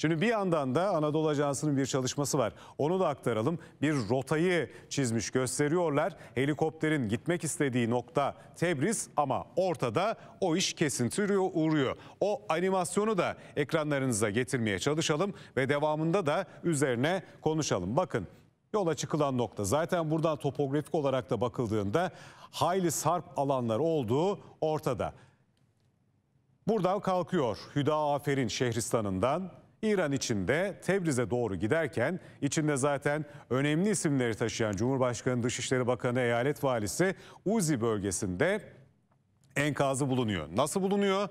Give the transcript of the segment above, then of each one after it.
Şimdi bir yandan da Anadolu Ajansı'nın bir çalışması var. Onu da aktaralım. Bir rotayı çizmiş gösteriyorlar. Helikopterin gitmek istediği nokta Tebriz ama ortada o iş kesintiye uğruyor. O animasyonu da ekranlarınıza getirmeye çalışalım ve devamında da üzerine konuşalım. Bakın yola çıkılan nokta zaten buradan topografik olarak da bakıldığında hayli sarp alanlar olduğu ortada. Buradan kalkıyor Hüda Aferin Şehristan'ından İran içinde Tebriz'e doğru giderken içinde zaten önemli isimleri taşıyan Cumhurbaşkanı Dışişleri Bakanı Eyalet Valisi Uzi bölgesinde enkazı bulunuyor. Nasıl bulunuyor?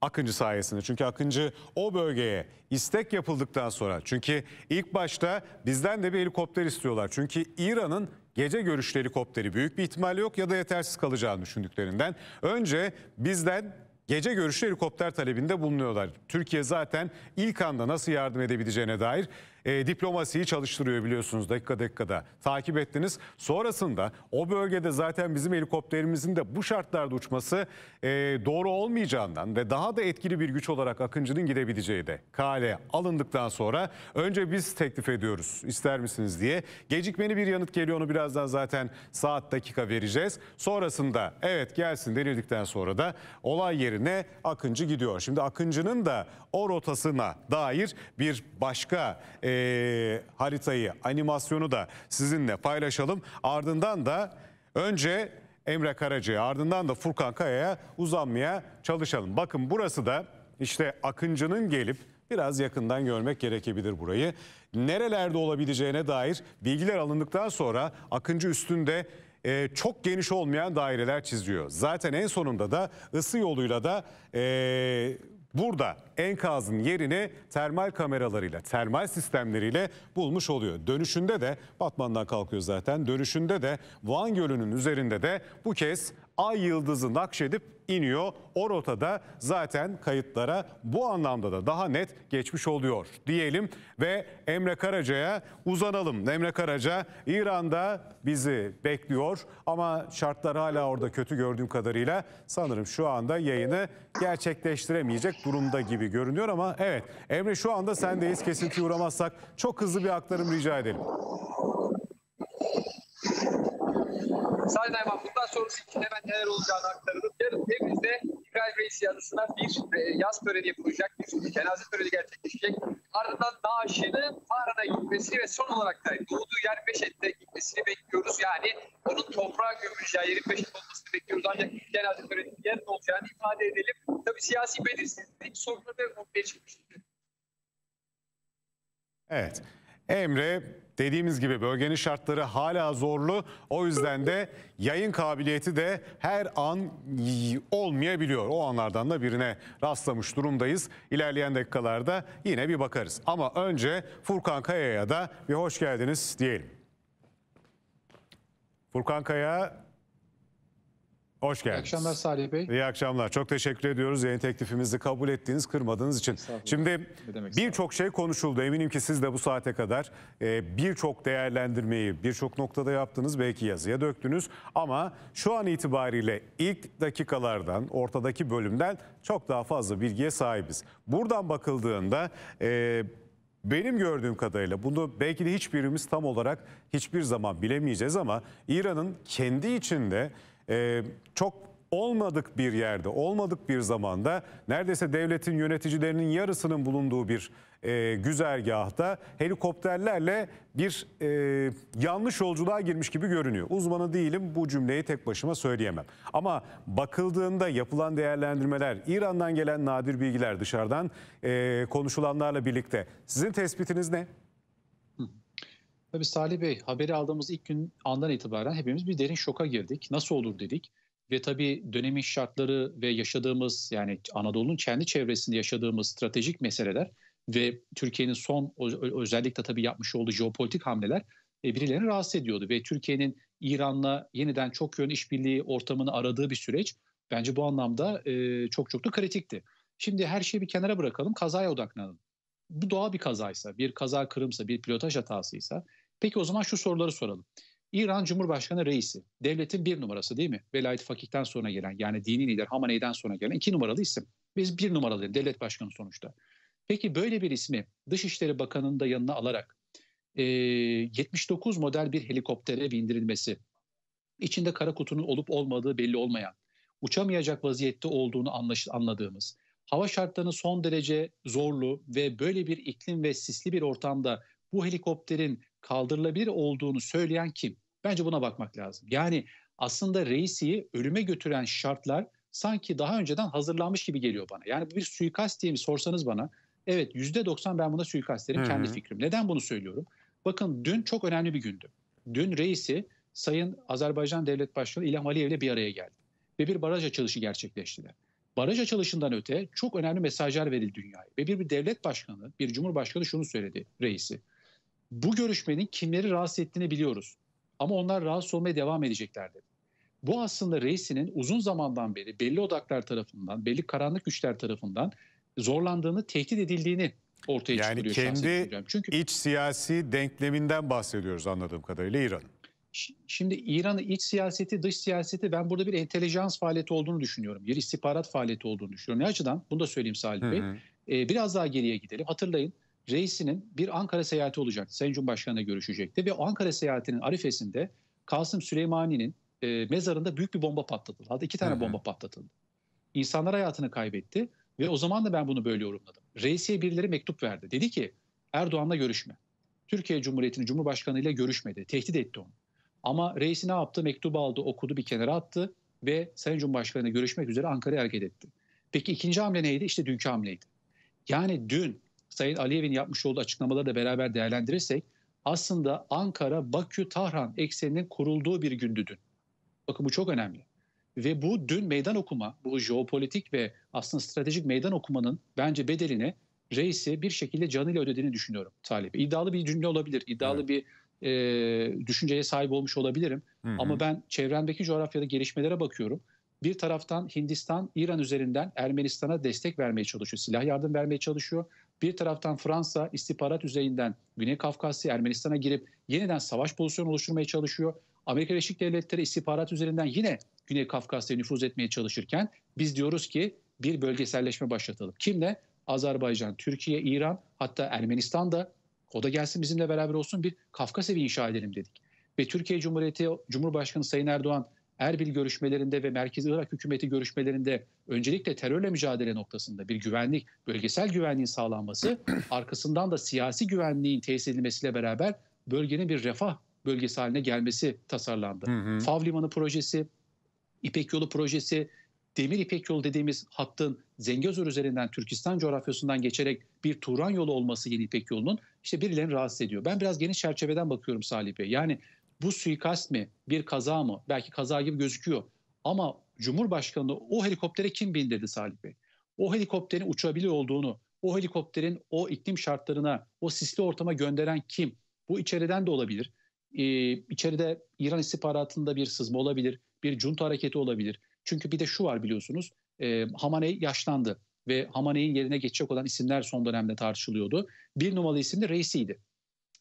Akıncı sayesinde. Çünkü Akıncı o bölgeye istek yapıldıktan sonra çünkü ilk başta bizden de bir helikopter istiyorlar. Çünkü İran'ın gece görüşlü helikopteri büyük bir ihtimal yok ya da yetersiz kalacağını düşündüklerinden. Önce bizden gece görüşlü helikopter talebinde bulunuyorlar. Türkiye zaten ilk anda nasıl yardım edebileceğine dair e, diplomasiyi çalıştırıyor biliyorsunuz dakika dakikada. Takip ettiniz. Sonrasında o bölgede zaten bizim helikopterimizin de bu şartlarda uçması e, doğru olmayacağından ve daha da etkili bir güç olarak Akıncı'nın gidebileceği de kale alındıktan sonra önce biz teklif ediyoruz ister misiniz diye. gecikmeni bir yanıt geliyor onu birazdan zaten saat dakika vereceğiz. Sonrasında evet gelsin denildikten sonra da olay yerine Akıncı gidiyor. Şimdi Akıncı'nın da o rotasına dair bir başka e, ee, haritayı, animasyonu da sizinle paylaşalım. Ardından da önce Emre Karaca'ya ardından da Furkan Kaya'ya uzanmaya çalışalım. Bakın burası da işte Akıncı'nın gelip biraz yakından görmek gerekebilir burayı. Nerelerde olabileceğine dair bilgiler alındıktan sonra Akıncı üstünde e, çok geniş olmayan daireler çiziyor. Zaten en sonunda da ısı yoluyla da e, burada enkazın yerini termal kameralarıyla, termal sistemleriyle bulmuş oluyor. Dönüşünde de Batman'dan kalkıyor zaten. Dönüşünde de Van Gölü'nün üzerinde de bu kez ay yıldızı nakşedip iniyor. O rotada zaten kayıtlara bu anlamda da daha net geçmiş oluyor diyelim ve Emre Karaca'ya uzanalım. Emre Karaca İran'da bizi bekliyor ama şartlar hala orada kötü gördüğüm kadarıyla sanırım şu anda yayını gerçekleştiremeyecek durumda gibi görünüyor ama evet Emre şu anda sendeyiz kesintiye uğramazsak çok hızlı bir aktarım rica edelim. Sayın Ayman bundan sonrası için hemen neler olacağını aktaralım. Yarın Tebriz'de İbrahim Reis yazısına bir e, yaz töreni yapılacak, bir cenaze töreni gerçekleşecek. Ardından naaşının Tahran'a gitmesi ve son olarak da doğduğu yer Beşet'te gitmesini bekliyoruz. Yani onun toprağa gömüleceği yerin Beşet olmasını bekliyoruz. Ancak cenaze töreni yarın olacağını ifade edelim. Tabii siyasi belirsizlik sorunları ortaya çıkmıştır. Evet. Emre Dediğimiz gibi bölgenin şartları hala zorlu. O yüzden de yayın kabiliyeti de her an olmayabiliyor. O anlardan da birine rastlamış durumdayız. İlerleyen dakikalarda yine bir bakarız. Ama önce Furkan Kaya'ya da bir hoş geldiniz diyelim. Furkan Kaya Hoş geldiniz. İyi akşamlar Salih Bey. İyi akşamlar. Çok teşekkür ediyoruz yayın teklifimizi kabul ettiğiniz, kırmadığınız için. Şimdi birçok şey konuşuldu. Eminim ki siz de bu saate kadar e, birçok değerlendirmeyi birçok noktada yaptınız. Belki yazıya döktünüz. Ama şu an itibariyle ilk dakikalardan, ortadaki bölümden çok daha fazla bilgiye sahibiz. Buradan bakıldığında... E, benim gördüğüm kadarıyla bunu belki de hiçbirimiz tam olarak hiçbir zaman bilemeyeceğiz ama İran'ın kendi içinde e, çok olmadık bir yerde, olmadık bir zamanda neredeyse devletin yöneticilerinin yarısının bulunduğu bir e, güzergahta helikopterlerle bir e, yanlış yolculuğa girmiş gibi görünüyor. Uzmanı değilim bu cümleyi tek başıma söyleyemem. Ama bakıldığında yapılan değerlendirmeler, İran'dan gelen nadir bilgiler dışarıdan e, konuşulanlarla birlikte sizin tespitiniz ne? Tabii Salih Bey haberi aldığımız ilk gün andan itibaren hepimiz bir derin şoka girdik. Nasıl olur dedik. Ve tabii dönemin şartları ve yaşadığımız yani Anadolu'nun kendi çevresinde yaşadığımız stratejik meseleler ve Türkiye'nin son özellikle tabii yapmış olduğu jeopolitik hamleler e, birilerini rahatsız ediyordu ve Türkiye'nin İran'la yeniden çok yön işbirliği ortamını aradığı bir süreç bence bu anlamda e, çok çok da kritikti. Şimdi her şeyi bir kenara bırakalım, kazaya odaklanalım. Bu doğal bir kazaysa, bir kaza kırımsa, bir pilotaj hatasıysa Peki o zaman şu soruları soralım. İran Cumhurbaşkanı reisi, devletin bir numarası değil mi? Velayet Fakih'ten sonra gelen yani dini lider Hamaney'den sonra gelen iki numaralı isim. Biz bir numaralı devlet başkanı sonuçta. Peki böyle bir ismi Dışişleri Bakanı'nın da yanına alarak e, 79 model bir helikoptere bindirilmesi, içinde kara kutunun olup olmadığı belli olmayan, uçamayacak vaziyette olduğunu anlaş, anladığımız, hava şartlarının son derece zorlu ve böyle bir iklim ve sisli bir ortamda bu helikopterin kaldırılabilir olduğunu söyleyen kim? Bence buna bakmak lazım. Yani aslında reisiyi ölüme götüren şartlar sanki daha önceden hazırlanmış gibi geliyor bana. Yani bir suikast diye mi sorsanız bana evet %90 ben buna suikast derim Hı-hı. kendi fikrim. Neden bunu söylüyorum? Bakın dün çok önemli bir gündü. Dün reisi Sayın Azerbaycan Devlet Başkanı İlham Aliyev ile bir araya geldi. Ve bir baraj açılışı gerçekleştiler. Baraj açılışından öte çok önemli mesajlar verildi dünyaya. Ve bir, bir devlet başkanı, bir cumhurbaşkanı şunu söyledi reisi bu görüşmenin kimleri rahatsız ettiğini biliyoruz. Ama onlar rahatsız olmaya devam edecekler dedi. Bu aslında reisinin uzun zamandan beri belli odaklar tarafından, belli karanlık güçler tarafından zorlandığını, tehdit edildiğini ortaya yani çıkarıyor. Yani kendi Çünkü, iç siyasi denkleminden bahsediyoruz anladığım kadarıyla İran'ın. Şimdi İran'ın iç siyaseti, dış siyaseti ben burada bir entelijans faaliyeti olduğunu düşünüyorum. Bir istihbarat faaliyeti olduğunu düşünüyorum. Ne açıdan? Bunu da söyleyeyim Salih Bey. Hı hı. Ee, biraz daha geriye gidelim. Hatırlayın reisinin bir Ankara seyahati olacak, Sayın Cumhurbaşkanı'na görüşecekti ve o Ankara seyahatinin arifesinde Kasım Süleymani'nin e, mezarında büyük bir bomba patlatıldı. Hatta iki tane Hı-hı. bomba patlatıldı. İnsanlar hayatını kaybetti ve o zaman da ben bunu böyle yorumladım. Reisiye birileri mektup verdi. Dedi ki Erdoğan'la görüşme. Türkiye Cumhuriyeti'nin Cumhurbaşkanı ile görüşmedi. Tehdit etti onu. Ama reisi ne yaptı? Mektubu aldı, okudu, bir kenara attı ve Sayın Cumhurbaşkanı'na görüşmek üzere Ankara'ya hareket etti. Peki ikinci hamle neydi? İşte dünkü hamleydi. Yani dün Sayın Aliyev'in yapmış olduğu açıklamaları da beraber değerlendirirsek aslında Ankara Bakü Tahran ekseninin kurulduğu bir gündü dün. Bakın bu çok önemli. Ve bu dün meydan okuma, bu jeopolitik ve aslında stratejik meydan okumanın bence bedelini reisi bir şekilde canıyla ödediğini düşünüyorum Talip. İddialı bir cümle olabilir, iddialı evet. bir e, düşünceye sahip olmuş olabilirim. Hı hı. Ama ben çevrendeki coğrafyada gelişmelere bakıyorum. Bir taraftan Hindistan, İran üzerinden Ermenistan'a destek vermeye çalışıyor, silah yardım vermeye çalışıyor. Bir taraftan Fransa istihbarat üzerinden Güney Kafkasya Ermenistan'a girip yeniden savaş pozisyonu oluşturmaya çalışıyor. Amerika Birleşik Devletleri istihbarat üzerinden yine Güney Kafkasya'ya nüfuz etmeye çalışırken biz diyoruz ki bir bölgeselleşme başlatalım. Kimle? Azerbaycan, Türkiye, İran hatta Ermenistan da o da gelsin bizimle beraber olsun bir Kafkasya inşa edelim dedik. Ve Türkiye Cumhuriyeti Cumhurbaşkanı Sayın Erdoğan Erbil görüşmelerinde ve Merkez Irak hükümeti görüşmelerinde öncelikle terörle mücadele noktasında bir güvenlik, bölgesel güvenliğin sağlanması, arkasından da siyasi güvenliğin tesis edilmesiyle beraber bölgenin bir refah bölgesi haline gelmesi tasarlandı. Hı hı. Fav Limanı projesi, İpek Yolu projesi, Demir İpek Yolu dediğimiz hattın Zengezur üzerinden Türkistan coğrafyasından geçerek bir Turan yolu olması Yeni İpek Yolunun işte birilerini rahatsız ediyor. Ben biraz geniş çerçeveden bakıyorum Salih Bey. Yani bu suikast mi? Bir kaza mı? Belki kaza gibi gözüküyor. Ama Cumhurbaşkanı o helikoptere kim bindirdi Salih Bey? O helikopterin uçabiliyor olduğunu, o helikopterin o iklim şartlarına, o sisli ortama gönderen kim? Bu içeriden de olabilir. Ee, içeride İran istihbaratında bir sızma olabilir, bir junta hareketi olabilir. Çünkü bir de şu var biliyorsunuz, e, Hamaney yaşlandı ve Hamaney'in yerine geçecek olan isimler son dönemde tartışılıyordu. Bir numaralı isim de Reisi'ydi.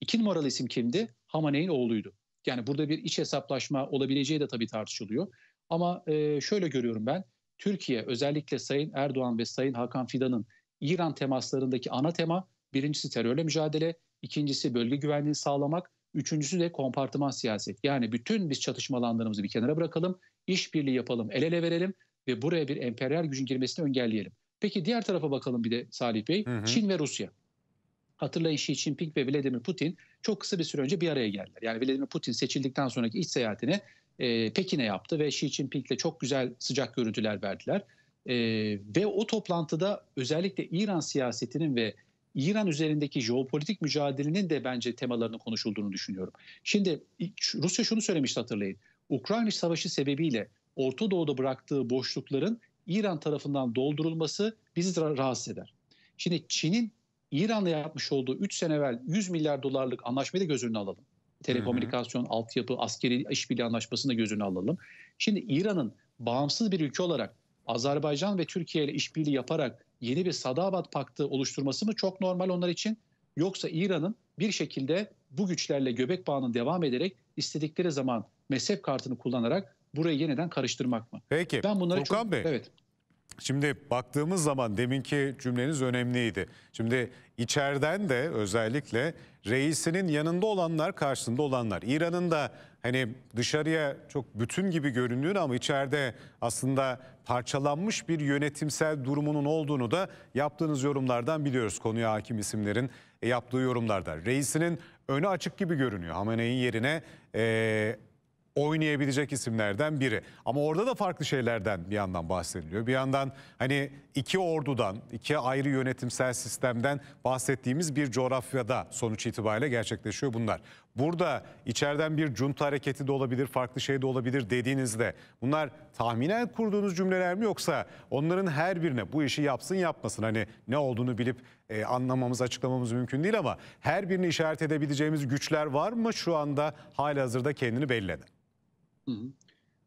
İki numaralı isim kimdi? Hamaney'in oğluydu. Yani burada bir iç hesaplaşma olabileceği de tabii tartışılıyor. Ama e, şöyle görüyorum ben. Türkiye özellikle Sayın Erdoğan ve Sayın Hakan Fidan'ın İran temaslarındaki ana tema birincisi terörle mücadele, ikincisi bölge güvenliğini sağlamak, üçüncüsü de kompartıman siyaset. Yani bütün biz çatışma alanlarımızı bir kenara bırakalım, işbirliği yapalım, el ele verelim ve buraya bir emperyal gücün girmesini engelleyelim. Peki diğer tarafa bakalım bir de Salih Bey. Hı hı. Çin ve Rusya. Hatırlayın Xi Jinping ve Vladimir Putin çok kısa bir süre önce bir araya geldiler. Yani Vladimir Putin seçildikten sonraki iç seyahatini e, Pekin'e yaptı ve Xi Jinping'le çok güzel sıcak görüntüler verdiler. E, ve o toplantıda özellikle İran siyasetinin ve İran üzerindeki jeopolitik mücadelenin de bence temalarının konuşulduğunu düşünüyorum. Şimdi Rusya şunu söylemişti hatırlayın. Ukrayna Savaşı sebebiyle Orta Doğu'da bıraktığı boşlukların İran tarafından doldurulması bizi rahatsız eder. Şimdi Çin'in İran'la yapmış olduğu 3 sene evvel 100 milyar dolarlık anlaşmayı da göz önüne alalım. Telekomünikasyon, Hı-hı. altyapı, askeri işbirliği anlaşmasını da göz önüne alalım. Şimdi İran'ın bağımsız bir ülke olarak Azerbaycan ve Türkiye ile işbirliği yaparak yeni bir Sadabat Paktı oluşturması mı çok normal onlar için? Yoksa İran'ın bir şekilde bu güçlerle göbek bağının devam ederek istedikleri zaman mezhep kartını kullanarak burayı yeniden karıştırmak mı? Peki. Ben bunları Furkan çok... Bey, evet. Şimdi baktığımız zaman deminki cümleniz önemliydi. Şimdi içeriden de özellikle reisinin yanında olanlar karşısında olanlar. İran'ın da hani dışarıya çok bütün gibi görünüyor ama içeride aslında parçalanmış bir yönetimsel durumunun olduğunu da yaptığınız yorumlardan biliyoruz. Konuya hakim isimlerin e, yaptığı yorumlarda. Reisinin önü açık gibi görünüyor. Hamene'nin yerine... Ee, oynayabilecek isimlerden biri. Ama orada da farklı şeylerden bir yandan bahsediliyor. Bir yandan hani iki ordudan, iki ayrı yönetimsel sistemden bahsettiğimiz bir coğrafyada sonuç itibariyle gerçekleşiyor bunlar. Burada içeriden bir junta hareketi de olabilir, farklı şey de olabilir dediğinizde bunlar tahminen kurduğunuz cümleler mi yoksa onların her birine bu işi yapsın yapmasın hani ne olduğunu bilip e, anlamamız, açıklamamız mümkün değil ama her birini işaret edebileceğimiz güçler var mı şu anda hali hazırda kendini belli eden? Hı hı.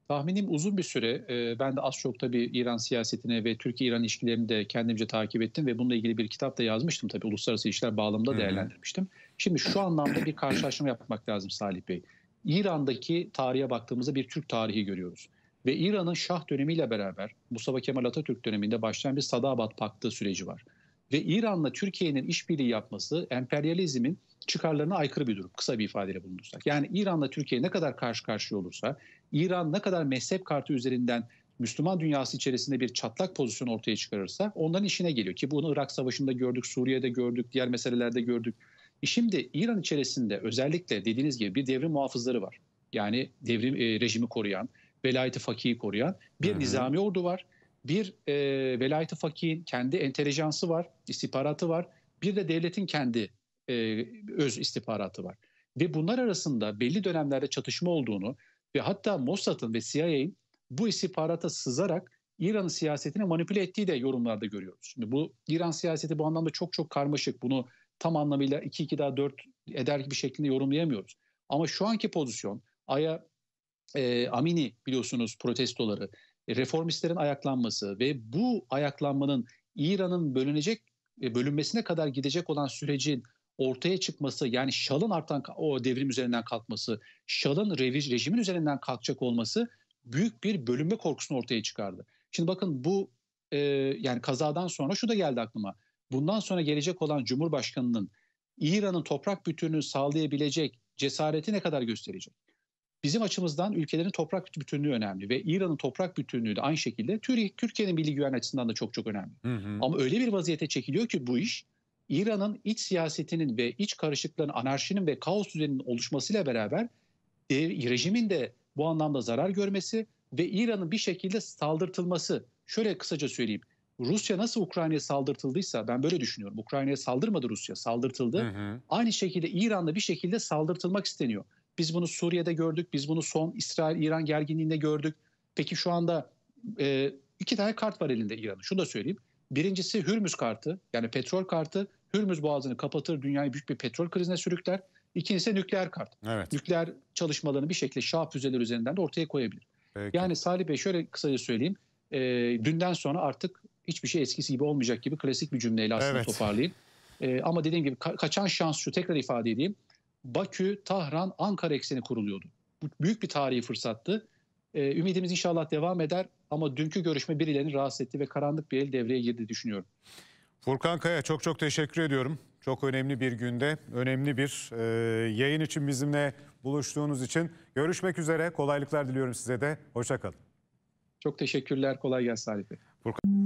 Tahminim uzun bir süre e, ben de az çok tabii İran siyasetine ve Türkiye-İran ilişkilerini de kendimce takip ettim ve bununla ilgili bir kitap da yazmıştım tabii uluslararası ilişkiler bağlamında değerlendirmiştim. Şimdi şu anlamda bir karşılaştırma yapmak lazım Salih Bey. İran'daki tarihe baktığımızda bir Türk tarihi görüyoruz. Ve İran'ın Şah dönemiyle beraber Mustafa Kemal Atatürk döneminde başlayan bir Sadabat Paktı süreci var. Ve İran'la Türkiye'nin işbirliği yapması emperyalizmin çıkarlarına aykırı bir durum kısa bir ifadeyle bulunursak. Yani İran'la Türkiye ne kadar karşı karşıya olursa, İran ne kadar mezhep kartı üzerinden Müslüman dünyası içerisinde bir çatlak pozisyon ortaya çıkarırsa onların işine geliyor. Ki bunu Irak Savaşı'nda gördük, Suriye'de gördük, diğer meselelerde gördük. E şimdi İran içerisinde özellikle dediğiniz gibi bir devrim muhafızları var. Yani devrim e, rejimi koruyan, velayeti fakihi koruyan bir Hı-hı. nizami ordu var. Bir e, velayeti fakihin kendi entelejansı var, istihbaratı var. Bir de devletin kendi e, öz istihbaratı var. Ve bunlar arasında belli dönemlerde çatışma olduğunu ve hatta Mossad'ın ve CIA'in bu istihbarata sızarak İran'ın siyasetini manipüle ettiği de yorumlarda görüyoruz. Şimdi bu İran siyaseti bu anlamda çok çok karmaşık. Bunu tam anlamıyla 2 2 daha 4 eder gibi şeklinde yorumlayamıyoruz. Ama şu anki pozisyon Aya e, Amini biliyorsunuz protestoları, e, reformistlerin ayaklanması ve bu ayaklanmanın İran'ın bölünecek e, bölünmesine kadar gidecek olan sürecin ortaya çıkması yani şalın artan o devrim üzerinden kalkması, şalın reviz, rejimin üzerinden kalkacak olması büyük bir bölünme korkusunu ortaya çıkardı. Şimdi bakın bu e, yani kazadan sonra şu da geldi aklıma. Bundan sonra gelecek olan Cumhurbaşkanı'nın İran'ın toprak bütünlüğünü sağlayabilecek cesareti ne kadar gösterecek? Bizim açımızdan ülkelerin toprak bütünlüğü önemli ve İran'ın toprak bütünlüğü de aynı şekilde Türkiye'nin milli güven açısından da çok çok önemli. Hı hı. Ama öyle bir vaziyete çekiliyor ki bu iş İran'ın iç siyasetinin ve iç karışıklığın, anarşinin ve kaos düzeninin oluşmasıyla beraber e, rejimin de bu anlamda zarar görmesi ve İran'ın bir şekilde saldırtılması. Şöyle kısaca söyleyeyim. Rusya nasıl Ukrayna'ya saldırtıldıysa ben böyle düşünüyorum. Ukrayna'ya saldırmadı Rusya, saldırtıldı. Hı hı. Aynı şekilde İran'da bir şekilde saldırtılmak isteniyor. Biz bunu Suriye'de gördük, biz bunu son İsrail-İran gerginliğinde gördük. Peki şu anda e, iki tane kart var elinde İran'ın. Şunu da söyleyeyim. Birincisi Hürmüz kartı yani petrol kartı Hürmüz Boğazı'nı kapatır, dünyayı büyük bir petrol krizine sürükler. İkincisi nükleer kart. Evet. Nükleer çalışmalarını bir şekilde Şah füzeleri üzerinden de ortaya koyabilir. Peki. Yani Salih Bey şöyle kısaca söyleyeyim. E, dünden sonra artık hiçbir şey eskisi gibi olmayacak gibi klasik bir cümleyle aslında evet. toparlayayım. E, ama dediğim gibi ka- kaçan şans şu tekrar ifade edeyim. Bakü, Tahran, Ankara ekseni kuruluyordu. Bu büyük bir tarihi fırsattı. E, ümidimiz inşallah devam eder ama dünkü görüşme birilerini rahatsız etti ve karanlık bir el devreye girdi düşünüyorum. Furkan Kaya çok çok teşekkür ediyorum. Çok önemli bir günde, önemli bir e, yayın için bizimle buluştuğunuz için. Görüşmek üzere, kolaylıklar diliyorum size de. Hoşçakalın. Çok teşekkürler, kolay gelsin Salih Furkan...